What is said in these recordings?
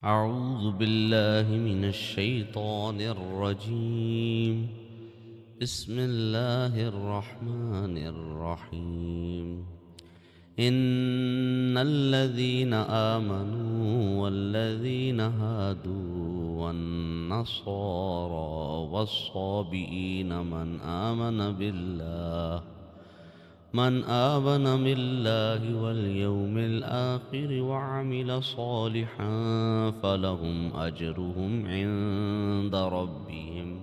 أعوذ بالله من الشيطان الرجيم بسم الله الرحمن الرحيم إن الذين آمنوا والذين هادوا والنصارى والصابئين من آمن بالله من آمن بالله واليوم الآخر وعمل صالحا فلهم أجرهم عند ربهم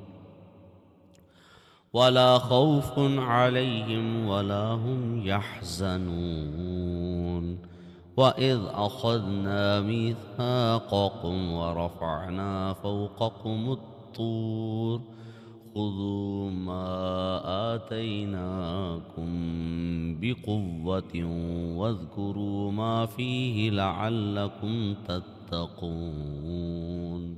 ولا خوف عليهم ولا هم يحزنون وإذ أخذنا ميثاقكم ورفعنا فوقكم الطور خذوا ما آتيناكم بقوة واذكروا ما فيه لعلكم تتقون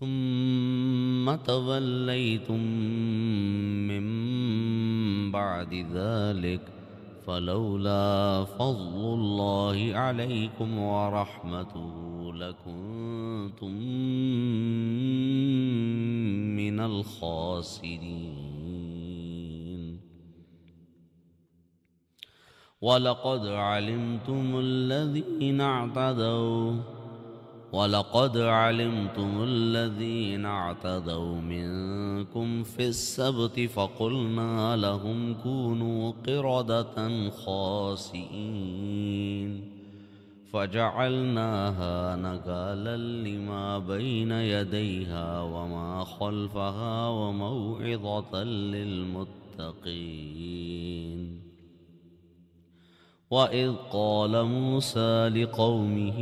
ثم توليتم من بعد ذلك فلولا فضل الله عليكم ورحمته لكنتم من الخاسرين ولقد علمتم الذين اعتدوا ولقد علمتم الذين اعتدوا منكم في السبت فقلنا لهم كونوا قردة خاسئين فجعلناها نكالا لما بين يديها وما خلفها وموعظة للمتقين وإذ قال موسى لقومه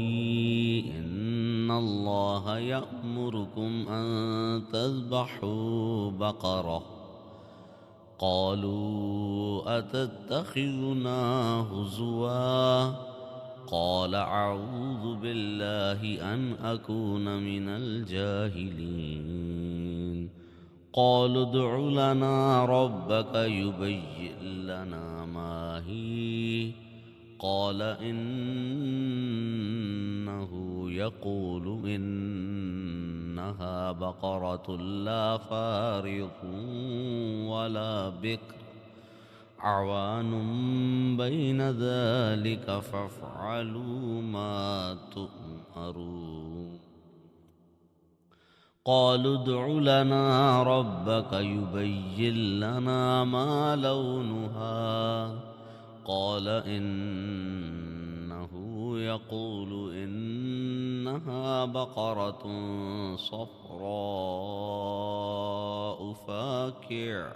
إن الله يأمركم أن تذبحوا بقرة قالوا أتتخذنا هزوا قال أعوذ بالله أن أكون من الجاهلين قالوا ادع لنا ربك يبين لنا ما هي قال إنه يقول إنها بقرة لا فارق ولا بكر أعوان بين ذلك فافعلوا ما تؤمرون قالوا ادع لنا ربك يبين لنا ما لونها قال إنه يقول إنها بقرة صفراء فاكع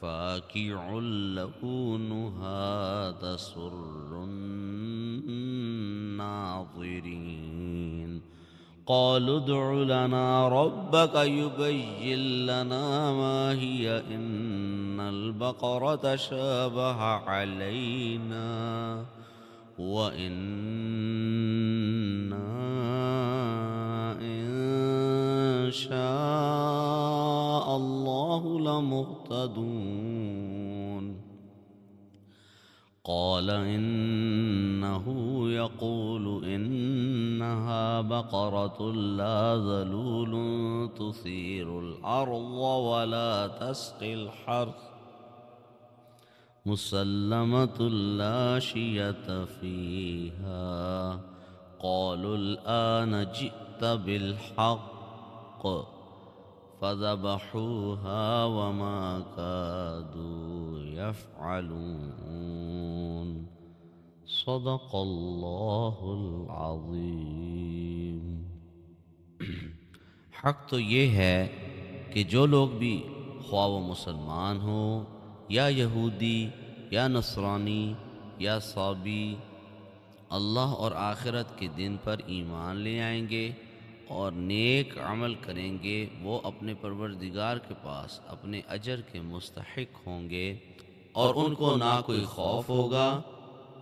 فاكع لونها تسر الناظرين قالوا ادع لنا ربك يبين لنا ما هي إن البقرة تشابه علينا وإنا إن شاء الله لمهتدون قال إنه يقول إنها بقرة لا ذلول تثير الأرض ولا تسقي الحرث مسلمة لا شية فيها قالوا الآن جئت بالحق فذبحوها وما كادوا يفعلون صدق الله العظيم حق تو یہ ہے کہ جو لوگ بھی خواہ و مسلمان ہوں یا یہودی یا نصرانی یا صابی اللہ اور آخرت کے دن پر ایمان لے آئیں گے اور نیک عمل کریں گے وہ اپنے پروردگار کے پاس اپنے اجر کے مستحق ہوں گے اور ان کو نہ کوئی خوف ہوگا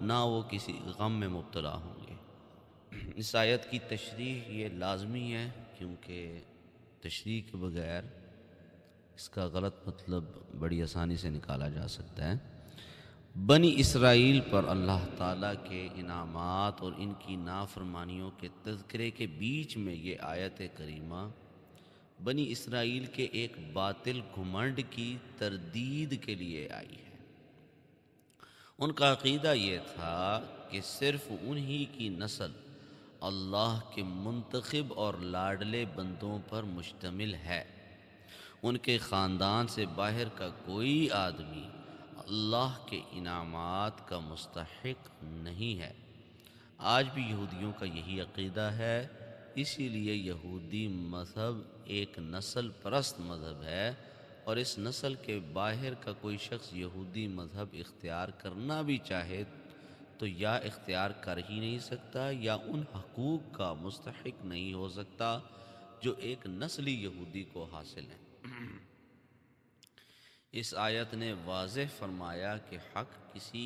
نہ وہ کسی غم میں مبتلا ہوں گے اس آیت کی تشریح یہ لازمی ہے کیونکہ تشریح کے بغیر اس کا غلط مطلب بڑی آسانی سے نکالا جا سکتا ہے بنی اسرائیل پر اللہ تعالیٰ کے انعامات اور ان کی نافرمانیوں کے تذکرے کے بیچ میں یہ آیت کریمہ بنی اسرائیل کے ایک باطل گھمنڈ کی تردید کے لیے آئی ہے ان کا عقیدہ یہ تھا کہ صرف انہی کی نسل اللہ کے منتخب اور لاڈلے بندوں پر مشتمل ہے ان کے خاندان سے باہر کا کوئی آدمی اللہ کے انعامات کا مستحق نہیں ہے آج بھی یہودیوں کا یہی عقیدہ ہے اسی لیے یہودی مذہب ایک نسل پرست مذہب ہے اور اس نسل کے باہر کا کوئی شخص یہودی مذہب اختیار کرنا بھی چاہے تو یا اختیار کر ہی نہیں سکتا یا ان حقوق کا مستحق نہیں ہو سکتا جو ایک نسلی یہودی کو حاصل ہیں اس آیت نے واضح فرمایا کہ حق کسی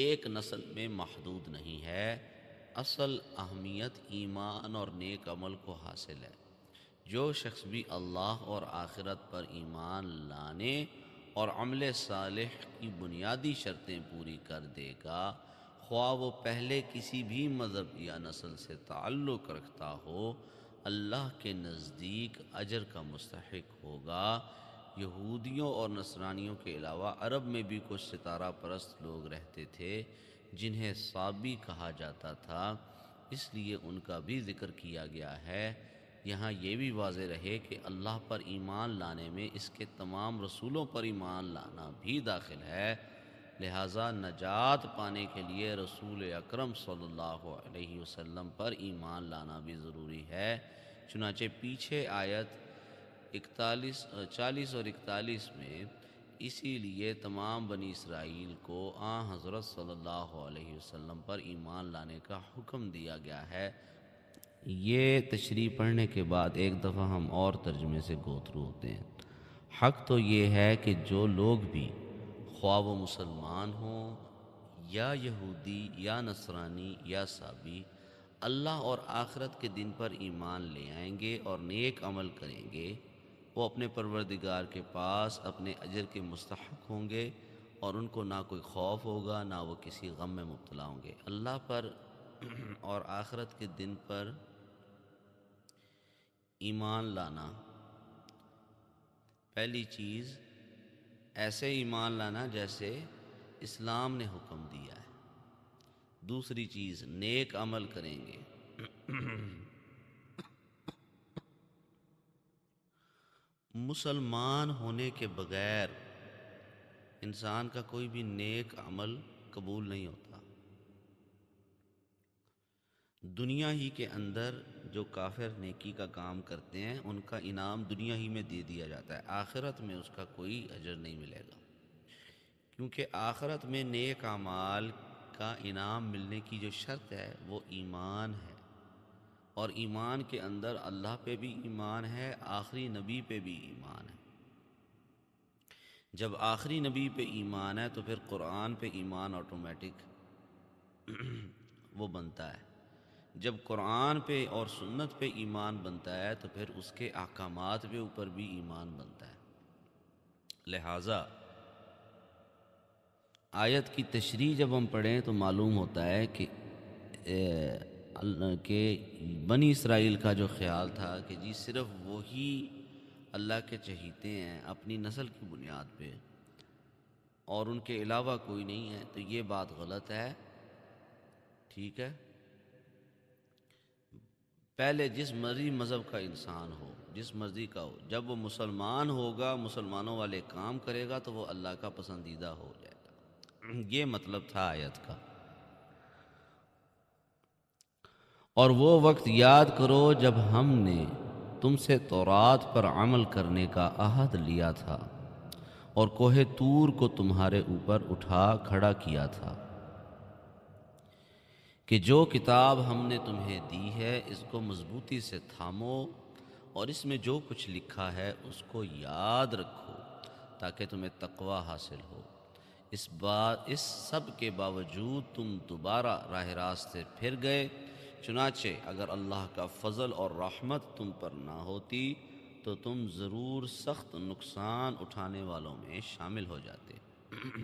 ایک نسل میں محدود نہیں ہے اصل اہمیت ایمان اور نیک عمل کو حاصل ہے جو شخص بھی اللہ اور آخرت پر ایمان لانے اور عمل صالح کی بنیادی شرطیں پوری کر دے گا خواہ وہ پہلے کسی بھی مذہب یا نسل سے تعلق رکھتا ہو اللہ کے نزدیک اجر کا مستحق ہوگا یہودیوں اور نصرانیوں کے علاوہ عرب میں بھی کچھ ستارہ پرست لوگ رہتے تھے جنہیں صابی کہا جاتا تھا اس لیے ان کا بھی ذکر کیا گیا ہے یہاں یہ بھی واضح رہے کہ اللہ پر ایمان لانے میں اس کے تمام رسولوں پر ایمان لانا بھی داخل ہے لہٰذا نجات پانے کے لیے رسول اکرم صلی اللہ علیہ وسلم پر ایمان لانا بھی ضروری ہے چنانچہ پیچھے آیت اکتالیس چالیس اور اکتالیس میں اسی لیے تمام بنی اسرائیل کو آ حضرت صلی اللہ علیہ وسلم پر ایمان لانے کا حکم دیا گیا ہے یہ تشریح پڑھنے کے بعد ایک دفعہ ہم اور ترجمے سے گوترو ہوتے ہیں حق تو یہ ہے کہ جو لوگ بھی خواب و مسلمان ہوں یا یہودی یا نصرانی یا صابی اللہ اور آخرت کے دن پر ایمان لے آئیں گے اور نیک عمل کریں گے وہ اپنے پروردگار کے پاس اپنے اجر کے مستحق ہوں گے اور ان کو نہ کوئی خوف ہوگا نہ وہ کسی غم میں مبتلا ہوں گے اللہ پر اور آخرت کے دن پر ایمان لانا پہلی چیز ایسے ایمان لانا جیسے اسلام نے حکم دیا ہے دوسری چیز نیک عمل کریں گے مسلمان ہونے کے بغیر انسان کا کوئی بھی نیک عمل قبول نہیں ہوتا دنیا ہی کے اندر جو کافر نیکی کا کام کرتے ہیں ان کا انعام دنیا ہی میں دے دیا جاتا ہے آخرت میں اس کا کوئی اجر نہیں ملے گا کیونکہ آخرت میں نیک اعمال کا انعام ملنے کی جو شرط ہے وہ ایمان ہے اور ایمان کے اندر اللہ پہ بھی ایمان ہے آخری نبی پہ بھی ایمان ہے جب آخری نبی پہ ایمان ہے تو پھر قرآن پہ ایمان آٹومیٹک وہ بنتا ہے جب قرآن پہ اور سنت پہ ایمان بنتا ہے تو پھر اس کے احکامات پہ اوپر بھی ایمان بنتا ہے لہٰذا آیت کی تشریح جب ہم پڑھیں تو معلوم ہوتا ہے کہ کہ بنی اسرائیل کا جو خیال تھا کہ جی صرف وہی اللہ کے چہیتے ہیں اپنی نسل کی بنیاد پہ اور ان کے علاوہ کوئی نہیں ہے تو یہ بات غلط ہے ٹھیک ہے پہلے جس مرضی مذہب کا انسان ہو جس مرضی کا ہو جب وہ مسلمان ہوگا مسلمانوں والے کام کرے گا تو وہ اللہ کا پسندیدہ ہو جائے گا یہ مطلب تھا آیت کا اور وہ وقت یاد کرو جب ہم نے تم سے تورات پر عمل کرنے کا عہد لیا تھا اور کوہ تور کو تمہارے اوپر اٹھا کھڑا کیا تھا کہ جو کتاب ہم نے تمہیں دی ہے اس کو مضبوطی سے تھامو اور اس میں جو کچھ لکھا ہے اس کو یاد رکھو تاکہ تمہیں تقوی حاصل ہو اس بات اس سب کے باوجود تم دوبارہ راہ راست سے پھر گئے چنانچہ اگر اللہ کا فضل اور رحمت تم پر نہ ہوتی تو تم ضرور سخت نقصان اٹھانے والوں میں شامل ہو جاتے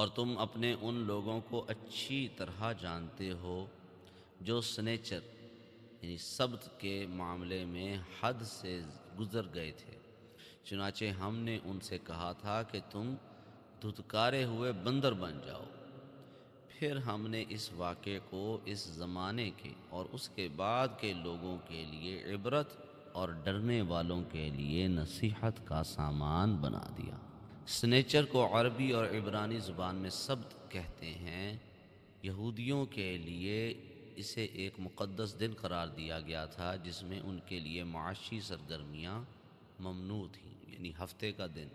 اور تم اپنے ان لوگوں کو اچھی طرح جانتے ہو جو سنیچر یعنی سبت کے معاملے میں حد سے گزر گئے تھے چنانچہ ہم نے ان سے کہا تھا کہ تم دھتکارے ہوئے بندر بن جاؤ پھر ہم نے اس واقعے کو اس زمانے کے اور اس کے بعد کے لوگوں کے لیے عبرت اور ڈرنے والوں کے لیے نصیحت کا سامان بنا دیا سنیچر کو عربی اور عبرانی زبان میں سبت کہتے ہیں یہودیوں کے لیے اسے ایک مقدس دن قرار دیا گیا تھا جس میں ان کے لیے معاشی سرگرمیاں ممنوع تھیں یعنی ہفتے کا دن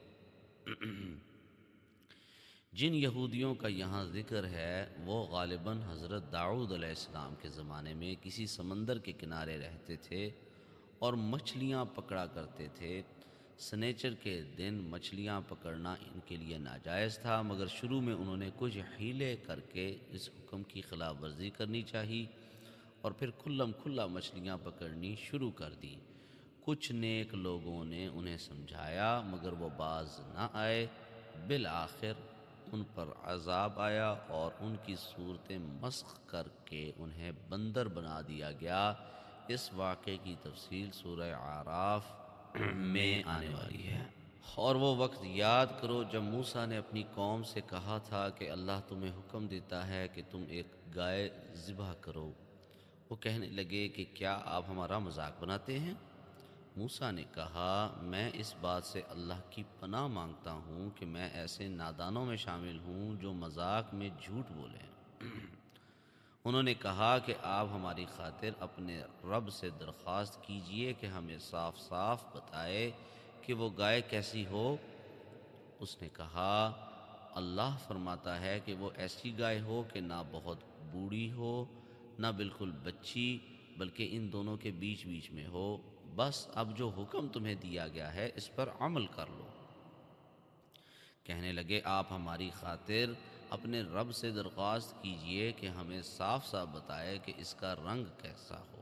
جن یہودیوں کا یہاں ذکر ہے وہ غالباً حضرت دعود علیہ السلام کے زمانے میں کسی سمندر کے کنارے رہتے تھے اور مچھلیاں پکڑا کرتے تھے سنیچر کے دن مچھلیاں پکڑنا ان کے لیے ناجائز تھا مگر شروع میں انہوں نے کچھ ہیلے کر کے اس حکم کی خلاف ورزی کرنی چاہی اور پھر کھلم کھلا مچھلیاں پکڑنی شروع کر دی کچھ نیک لوگوں نے انہیں سمجھایا مگر وہ باز نہ آئے بالآخر ان پر عذاب آیا اور ان کی صورتیں مسخ کر کے انہیں بندر بنا دیا گیا اس واقعے کی تفصیل سورہ عراف میں آنے والی ہے اور وہ وقت یاد کرو جب موسا نے اپنی قوم سے کہا تھا کہ اللہ تمہیں حکم دیتا ہے کہ تم ایک گائے ذبح کرو وہ کہنے لگے کہ کیا آپ ہمارا مذاق بناتے ہیں موسا نے کہا میں اس بات سے اللہ کی پناہ مانگتا ہوں کہ میں ایسے نادانوں میں شامل ہوں جو مذاق میں جھوٹ بولیں انہوں نے کہا کہ آپ ہماری خاطر اپنے رب سے درخواست کیجئے کہ ہمیں صاف صاف بتائے کہ وہ گائے کیسی ہو اس نے کہا اللہ فرماتا ہے کہ وہ ایسی گائے ہو کہ نہ بہت بوڑھی ہو نہ بالکل بچی بلکہ ان دونوں کے بیچ بیچ میں ہو بس اب جو حکم تمہیں دیا گیا ہے اس پر عمل کر لو کہنے لگے آپ ہماری خاطر اپنے رب سے درخواست کیجئے کہ ہمیں صاف صاف بتائے کہ اس کا رنگ کیسا ہو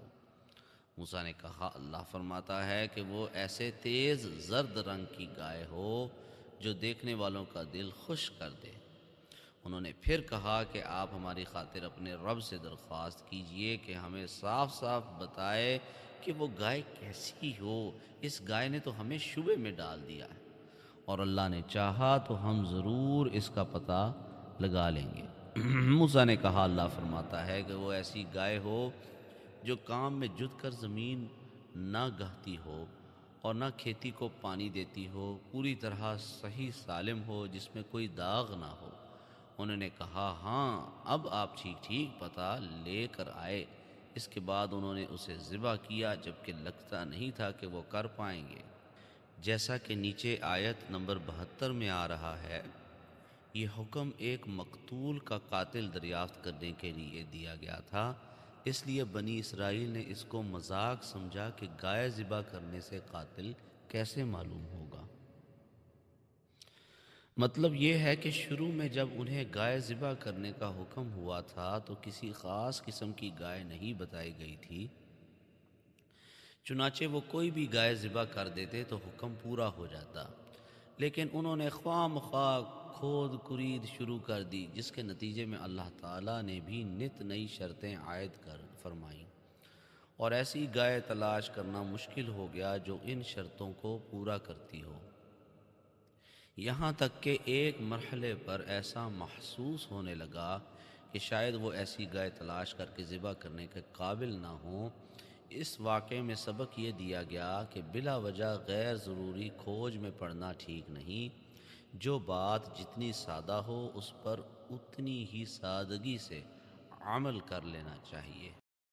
موسیٰ نے کہا اللہ فرماتا ہے کہ وہ ایسے تیز زرد رنگ کی گائے ہو جو دیکھنے والوں کا دل خوش کر دے انہوں نے پھر کہا کہ آپ ہماری خاطر اپنے رب سے درخواست کیجئے کہ ہمیں صاف صاف بتائے کہ وہ گائے کیسی ہو اس گائے نے تو ہمیں شبے میں ڈال دیا ہے اور اللہ نے چاہا تو ہم ضرور اس کا پتہ لگا لیں گے موسا نے کہا اللہ فرماتا ہے کہ وہ ایسی گائے ہو جو کام میں جت کر زمین نہ گہتی ہو اور نہ کھیتی کو پانی دیتی ہو پوری طرح صحیح سالم ہو جس میں کوئی داغ نہ ہو انہوں نے کہا ہاں اب آپ ٹھیک ٹھیک پتہ لے کر آئے اس کے بعد انہوں نے اسے ذبح کیا جبکہ لگتا نہیں تھا کہ وہ کر پائیں گے جیسا کہ نیچے آیت نمبر بہتر میں آ رہا ہے یہ حکم ایک مقتول کا قاتل دریافت کرنے کے لیے دیا گیا تھا اس لیے بنی اسرائیل نے اس کو مذاق سمجھا کہ گائے ذبح کرنے سے قاتل کیسے معلوم ہوگا مطلب یہ ہے کہ شروع میں جب انہیں گائے ذبح کرنے کا حکم ہوا تھا تو کسی خاص قسم کی گائے نہیں بتائی گئی تھی چنانچہ وہ کوئی بھی گائے ذبح کر دیتے تو حکم پورا ہو جاتا لیکن انہوں نے خواہ مخواہ کھود کرید شروع کر دی جس کے نتیجے میں اللہ تعالیٰ نے بھی نت نئی شرطیں عائد کر فرمائیں اور ایسی گائے تلاش کرنا مشکل ہو گیا جو ان شرطوں کو پورا کرتی ہو یہاں تک کہ ایک مرحلے پر ایسا محسوس ہونے لگا کہ شاید وہ ایسی گائے تلاش کر کے ذبح کرنے کے قابل نہ ہوں اس واقعے میں سبق یہ دیا گیا کہ بلا وجہ غیر ضروری کھوج میں پڑھنا ٹھیک نہیں جو بات جتنی سادہ ہو اس پر اتنی ہی سادگی سے عمل کر لینا چاہیے